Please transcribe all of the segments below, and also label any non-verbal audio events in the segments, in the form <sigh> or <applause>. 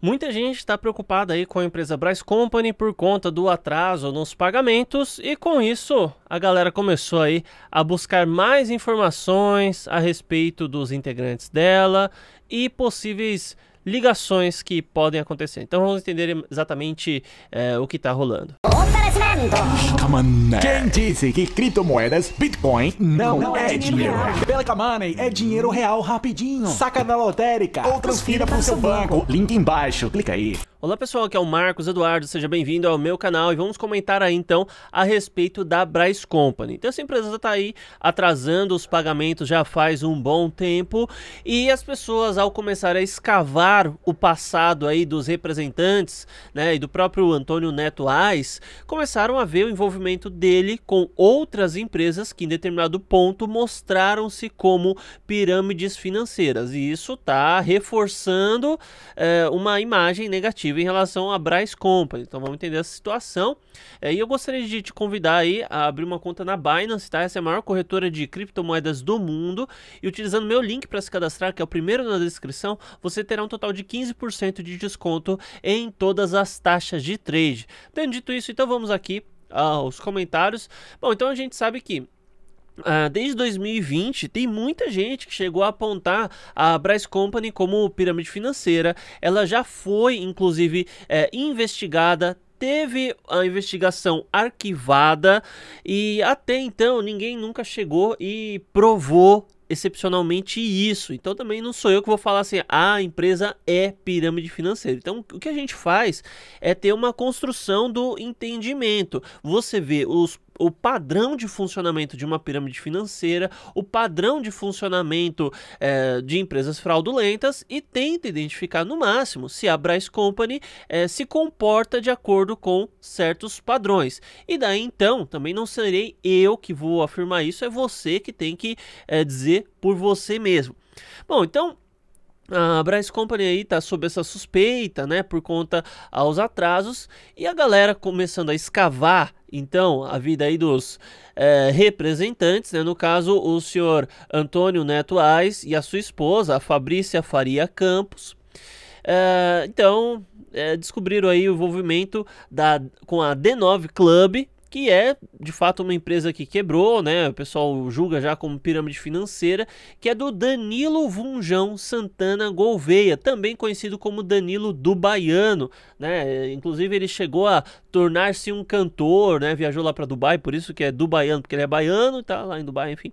Muita gente está preocupada aí com a empresa Bryce Company por conta do atraso nos pagamentos e com isso a galera começou aí a buscar mais informações a respeito dos integrantes dela e possíveis ligações que podem acontecer. Então vamos entender exatamente é, o que está rolando. Opa! Quem disse que criptomoedas, Bitcoin, não, não é, é dinheiro? dinheiro. Pelica Money é dinheiro real rapidinho. Saca na lotérica ou transfira para o seu banco. banco. Link embaixo, clica aí. Olá pessoal, aqui é o Marcos Eduardo, seja bem-vindo ao meu canal e vamos comentar aí então a respeito da Bryce Company. Então essa empresa está aí atrasando os pagamentos já faz um bom tempo e as pessoas ao começar a escavar o passado aí dos representantes né, e do próprio Antônio Neto Ais, começaram a ver o envolvimento dele com outras empresas que em determinado ponto mostraram-se como pirâmides financeiras e isso está reforçando é, uma imagem negativa negativa em relação à Bryce Company. Então vamos entender essa situação. É, e eu gostaria de te convidar aí a abrir uma conta na Binance, tá? Essa é a maior corretora de criptomoedas do mundo. E utilizando meu link para se cadastrar, que é o primeiro na descrição, você terá um total de 15% de desconto em todas as taxas de trade. Tendo dito isso, então vamos aqui aos ah, comentários. Bom, então a gente sabe que ah, desde 2020, tem muita gente que chegou a apontar a Bryce Company como pirâmide financeira. Ela já foi, inclusive, é, investigada, teve a investigação arquivada e até então ninguém nunca chegou e provou excepcionalmente isso. Então também não sou eu que vou falar assim, ah, a empresa é pirâmide financeira. Então o que a gente faz é ter uma construção do entendimento. Você vê os o padrão de funcionamento de uma pirâmide financeira, o padrão de funcionamento é, de empresas fraudulentas e tenta identificar no máximo se a Bryce Company é, se comporta de acordo com certos padrões. E daí então, também não serei eu que vou afirmar isso, é você que tem que é, dizer por você mesmo. Bom, então a Bryce Company aí tá sob essa suspeita, né, por conta aos atrasos e a galera começando a escavar então, a vida aí dos é, representantes, né? no caso, o senhor Antônio Neto Ais e a sua esposa, a Fabrícia Faria Campos. É, então, é, descobriram aí o envolvimento da, com a D9 Club, que é de fato uma empresa que quebrou, né? O pessoal julga já como pirâmide financeira, que é do Danilo Vunjão Santana Gouveia, também conhecido como Danilo do Baiano, né? Inclusive ele chegou a tornar-se um cantor, né? Viajou lá para Dubai, por isso que é do Baiano, porque ele é baiano, e tá lá em Dubai, enfim.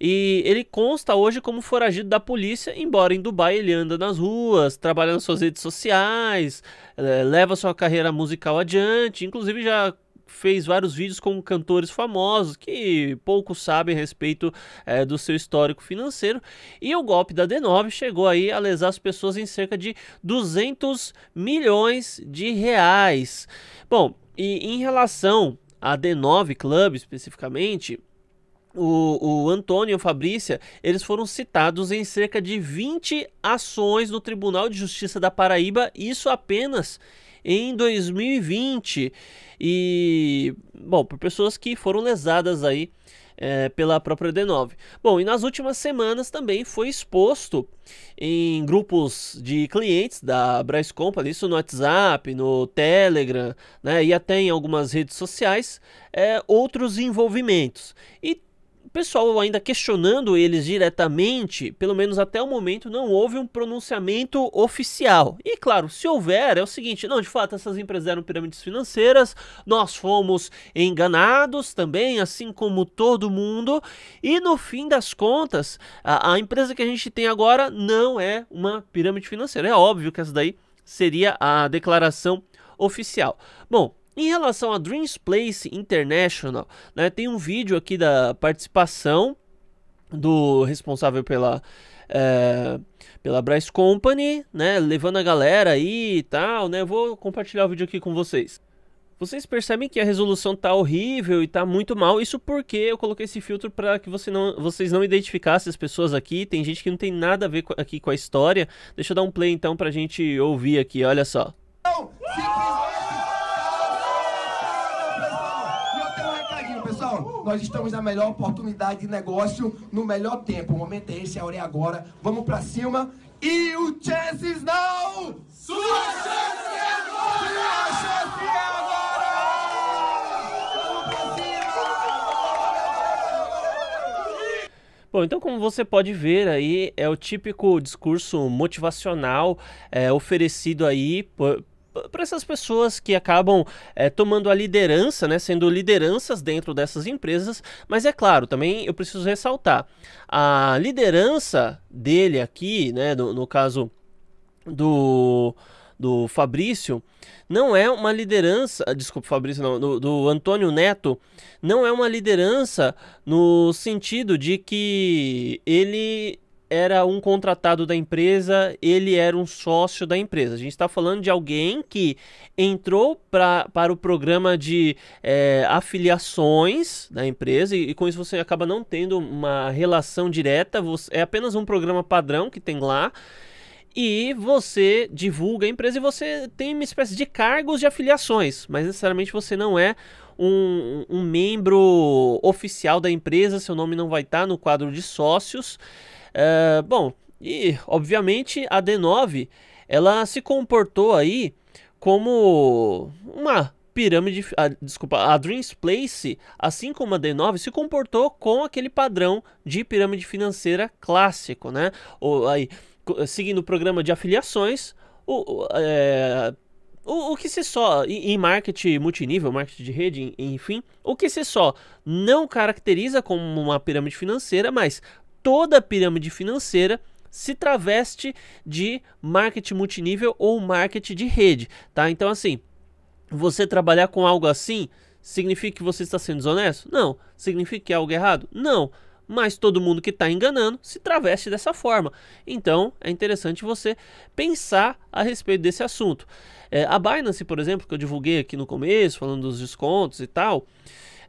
E ele consta hoje como foragido da polícia, embora em Dubai ele anda nas ruas, trabalha nas suas redes sociais, eh, leva sua carreira musical adiante, inclusive já fez vários vídeos com cantores famosos que pouco sabem a respeito é, do seu histórico financeiro. E o golpe da D9 chegou aí a lesar as pessoas em cerca de 200 milhões de reais. Bom, e em relação a D9 Club especificamente, o, o Antônio e o Fabrícia, eles foram citados em cerca de 20 ações no Tribunal de Justiça da Paraíba, isso apenas em 2020. E, bom, por pessoas que foram lesadas aí é, pela própria D9. Bom, e nas últimas semanas também foi exposto em grupos de clientes da Brascom, isso no WhatsApp, no Telegram, né, e até em algumas redes sociais, é, outros envolvimentos. E pessoal ainda questionando eles diretamente, pelo menos até o momento não houve um pronunciamento oficial. E claro, se houver, é o seguinte, não, de fato essas empresas eram pirâmides financeiras, nós fomos enganados também, assim como todo mundo, e no fim das contas, a, a empresa que a gente tem agora não é uma pirâmide financeira. É óbvio que essa daí seria a declaração oficial. Bom, em relação a Dreams Place International, né, tem um vídeo aqui da participação do responsável pela é, pela Bryce Company, né, levando a galera aí e tal, né? Vou compartilhar o vídeo aqui com vocês. Vocês percebem que a resolução tá horrível e tá muito mal. Isso porque eu coloquei esse filtro para que você não, vocês não identificassem as pessoas aqui. Tem gente que não tem nada a ver aqui com a história. Deixa eu dar um play então pra gente ouvir aqui, olha só. Não, nós estamos na melhor oportunidade de negócio, no melhor tempo. O momento é esse, a hora é agora. Vamos para cima. E o Chances não! Sua chance é agora! Sua chance é agora! Bom, então como você pode ver aí, é o típico discurso motivacional é, oferecido aí por, para essas pessoas que acabam é, tomando a liderança, né, sendo lideranças dentro dessas empresas. Mas é claro, também eu preciso ressaltar a liderança dele aqui, né, no, no caso do do Fabrício, não é uma liderança, ah, desculpa, Fabrício, não, do, do, Antônio Neto, não é uma liderança no sentido de que ele era um contratado da empresa, ele era um sócio da empresa. A gente está falando de alguém que entrou pra, para o programa de é, afiliações da empresa e, e, com isso você acaba não tendo uma relação direta, você, é apenas um programa padrão que tem lá. E você divulga a empresa e você tem uma espécie de cargos de afiliações, mas necessariamente você não é um, um membro oficial da empresa, seu nome não vai estar tá no quadro de sócios. Eh, bom, e obviamente a D9 ela se comportou aí como uma pirâmide, a, ah, desculpa, a Dreams Place, assim como a D9, se comportou com aquele padrão de pirâmide financeira clássico, né? Ou, aí, seguindo o programa de afiliações, o, é, o, o, que se só, em marketing multinível, marketing de rede, enfim, o que se só não caracteriza como uma pirâmide financeira, mas toda a pirâmide financeira se traveste de marketing multinível ou marketing de rede, tá? Então assim, você trabalhar com algo assim significa que você está sendo desonesto? Não. Significa que é algo errado? Não mas todo mundo que está enganando se traveste dessa forma. Então é interessante você pensar a respeito desse assunto. É, a Binance, por exemplo, que eu divulguei aqui no começo, falando dos descontos e tal.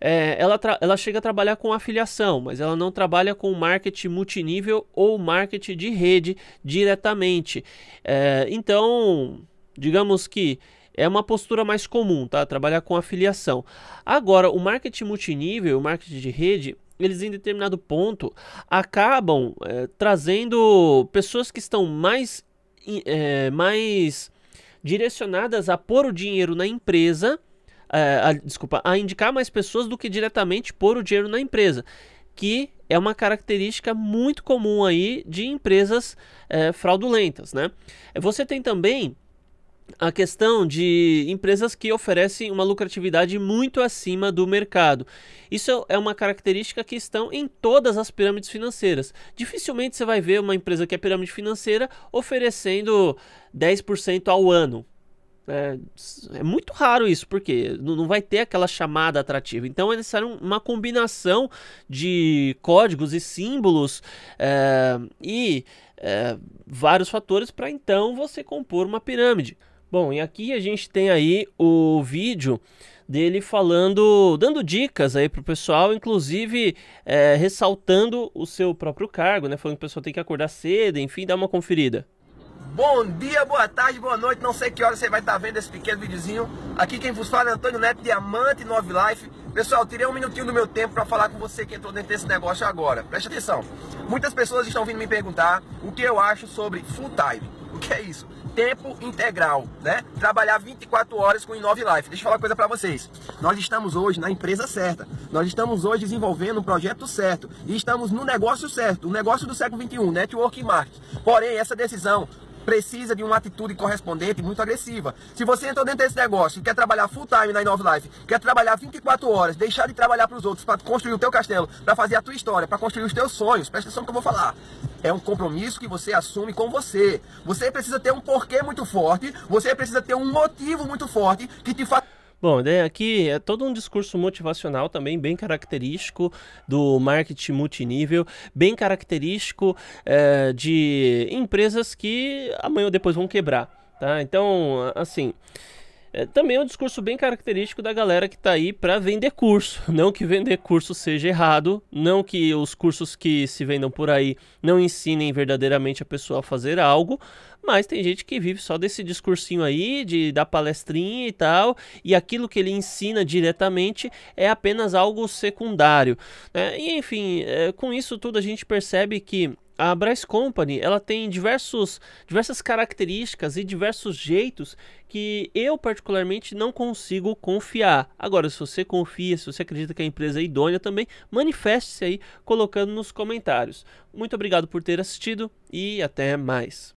É, ela, ela chega a trabalhar com afiliação, mas ela não trabalha com marketing multinível ou marketing de rede diretamente. É, então, digamos que é uma postura mais comum, tá? Trabalhar com afiliação. Agora, o marketing multinível, o marketing de rede, eles em determinado ponto acabam é, trazendo pessoas que estão mais, é, mais direcionadas a pôr o dinheiro na empresa, é, a, desculpa, a indicar mais pessoas do que diretamente pôr o dinheiro na empresa, que é uma característica muito comum aí de empresas fraudulentas, né? Você tem também a questão de empresas que oferecem uma lucratividade muito acima do mercado. Isso é uma característica que estão em todas as pirâmides financeiras. Dificilmente você vai ver uma empresa que é pirâmide financeira oferecendo 10% ao ano. É, é, muito raro isso, porque não vai ter aquela chamada atrativa. Então é necessário uma combinação de códigos e símbolos é, e é, vários fatores para então você compor uma pirâmide. Bom, e aqui a gente tem aí o vídeo dele falando, dando dicas aí pro pessoal, inclusive é, ressaltando o seu próprio cargo, né? Falando que o pessoal tem que acordar cedo, enfim, dá uma conferida. Bom dia, boa tarde, boa noite, não sei que hora você vai estar tá vendo esse pequeno videozinho. Aqui quem vos fala é Antônio Neto, Diamante Nove Life. Pessoal, tirei um minutinho do meu tempo para falar com você que entrou dentro desse negócio agora. Preste atenção. Muitas pessoas estão vindo me perguntar o que eu acho sobre full time. O que é isso? tempo integral, né? Trabalhar 24 horas com o Inove Life. Deixa eu falar uma coisa para vocês. Nós estamos hoje na empresa certa. Nós estamos hoje desenvolvendo um projeto certo e estamos no negócio certo, o negócio do século 21, network marketing. Porém, essa decisão precisa de uma atitude correspondente muito agressiva. Se você entrou dentro desse negócio e quer trabalhar full time na Inove Life, quer trabalhar 24 horas, deixar de trabalhar para os outros, para construir o teu castelo, para fazer a tua história, para construir os teus sonhos, presta atenção no que eu vou falar. É um compromisso que você assume com você. Você precisa ter um porquê muito forte, você precisa ter um motivo muito forte que te faça Bom, aqui é todo um discurso motivacional também, bem característico do marketing multinível, bem característico é, de empresas que amanhã ou depois vão quebrar. Tá? Então, assim é, também é um discurso bem característico da galera que está aí para vender curso. <laughs> Não que vender curso seja errado, não que os cursos que se vendam por aí não ensinem verdadeiramente a pessoa a fazer algo, mas tem gente que vive só desse discursinho aí, de dar palestrinha e tal, e aquilo que ele ensina diretamente é apenas algo secundário. Né? E enfim, é, com isso tudo a gente percebe que a Brass Company ela tem diversos, diversas características e diversos jeitos que eu particularmente não consigo confiar. Agora, se você confia, se você acredita que a empresa é idônea também, manifeste-se aí colocando nos comentários. Muito obrigado por ter assistido e até mais.